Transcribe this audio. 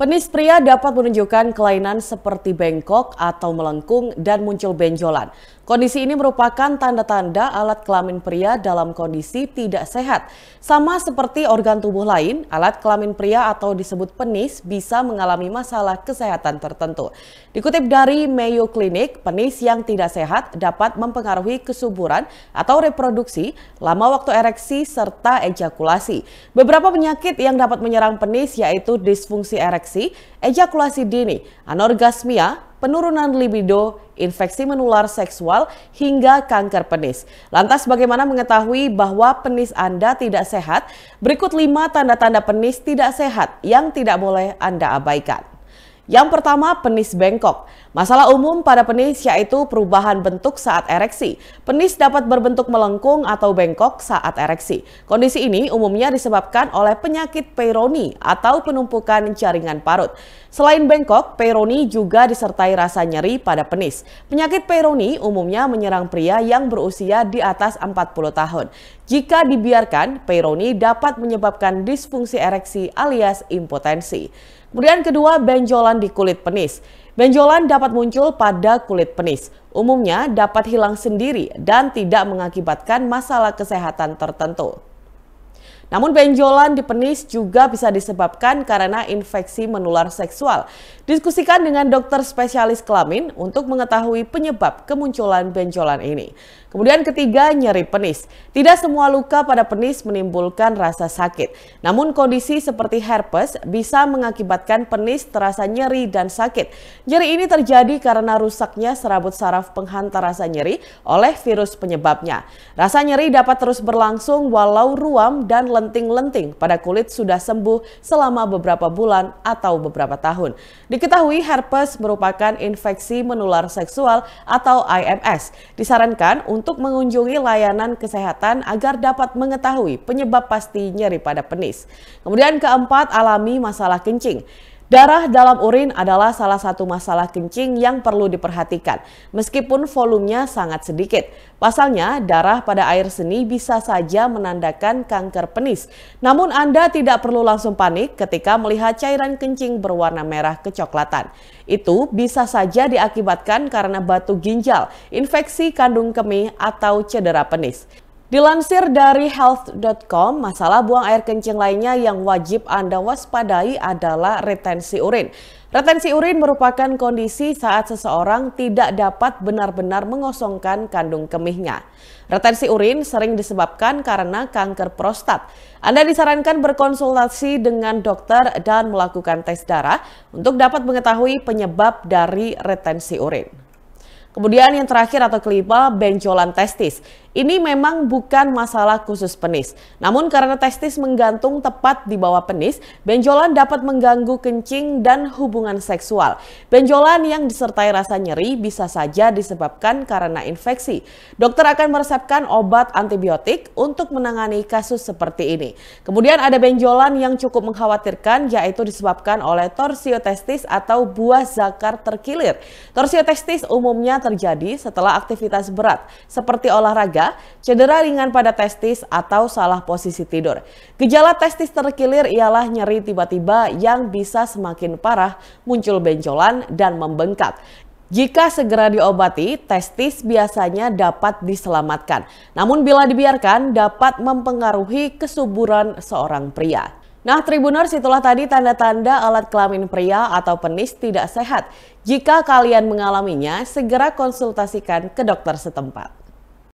Penis pria dapat menunjukkan kelainan seperti bengkok atau melengkung dan muncul benjolan. Kondisi ini merupakan tanda-tanda alat kelamin pria dalam kondisi tidak sehat. Sama seperti organ tubuh lain, alat kelamin pria atau disebut penis bisa mengalami masalah kesehatan tertentu. Dikutip dari Mayo Clinic, penis yang tidak sehat dapat mempengaruhi kesuburan atau reproduksi, lama waktu ereksi, serta ejakulasi. Beberapa penyakit yang dapat menyerang penis yaitu disfungsi ereksi, ejakulasi dini, anorgasmia, penurunan libido, infeksi menular seksual, hingga kanker penis. Lantas bagaimana mengetahui bahwa penis Anda tidak sehat? Berikut 5 tanda-tanda penis tidak sehat yang tidak boleh Anda abaikan. Yang pertama, penis bengkok. Masalah umum pada penis yaitu perubahan bentuk saat ereksi. Penis dapat berbentuk melengkung atau bengkok saat ereksi. Kondisi ini umumnya disebabkan oleh penyakit Peyronie atau penumpukan jaringan parut. Selain bengkok, Peyronie juga disertai rasa nyeri pada penis. Penyakit Peyronie umumnya menyerang pria yang berusia di atas 40 tahun. Jika dibiarkan, Peyronie dapat menyebabkan disfungsi ereksi alias impotensi. Kemudian kedua, benjolan di kulit penis. Benjolan dapat muncul pada kulit penis. Umumnya dapat hilang sendiri dan tidak mengakibatkan masalah kesehatan tertentu. Namun benjolan di penis juga bisa disebabkan karena infeksi menular seksual. Diskusikan dengan dokter spesialis kelamin untuk mengetahui penyebab kemunculan benjolan ini. Kemudian ketiga, nyeri penis. Tidak semua luka pada penis menimbulkan rasa sakit. Namun kondisi seperti herpes bisa mengakibatkan penis terasa nyeri dan sakit. Nyeri ini terjadi karena rusaknya serabut saraf penghantar rasa nyeri oleh virus penyebabnya. Rasa nyeri dapat terus berlangsung walau ruam dan lebih lenting lenting pada kulit sudah sembuh selama beberapa bulan atau beberapa tahun. Diketahui herpes merupakan infeksi menular seksual atau IMS. Disarankan untuk mengunjungi layanan kesehatan agar dapat mengetahui penyebab pasti nyeri pada penis. Kemudian keempat, alami masalah kencing. Darah dalam urin adalah salah satu masalah kencing yang perlu diperhatikan, meskipun volumenya sangat sedikit. Pasalnya, darah pada air seni bisa saja menandakan kanker penis. Namun Anda tidak perlu langsung panik ketika melihat cairan kencing berwarna merah kecoklatan. Itu bisa saja diakibatkan karena batu ginjal, infeksi kandung kemih, atau cedera penis. Dilansir dari health.com, masalah buang air kencing lainnya yang wajib Anda waspadai adalah retensi urin. Retensi urin merupakan kondisi saat seseorang tidak dapat benar-benar mengosongkan kandung kemihnya. Retensi urin sering disebabkan karena kanker prostat. Anda disarankan berkonsultasi dengan dokter dan melakukan tes darah untuk dapat mengetahui penyebab dari retensi urin. Kemudian yang terakhir atau kelima, benjolan testis. Ini memang bukan masalah khusus penis. Namun karena testis menggantung tepat di bawah penis, benjolan dapat mengganggu kencing dan hubungan seksual. Benjolan yang disertai rasa nyeri bisa saja disebabkan karena infeksi. Dokter akan meresepkan obat antibiotik untuk menangani kasus seperti ini. Kemudian ada benjolan yang cukup mengkhawatirkan yaitu disebabkan oleh torsiotestis atau buah zakar terkilir. Torsiotestis umumnya terjadi setelah aktivitas berat seperti olahraga, cedera ringan pada testis atau salah posisi tidur. Gejala testis terkilir ialah nyeri tiba-tiba yang bisa semakin parah, muncul benjolan dan membengkak. Jika segera diobati, testis biasanya dapat diselamatkan. Namun bila dibiarkan dapat mempengaruhi kesuburan seorang pria. Nah, Tribuners itulah tadi tanda-tanda alat kelamin pria atau penis tidak sehat. Jika kalian mengalaminya, segera konsultasikan ke dokter setempat.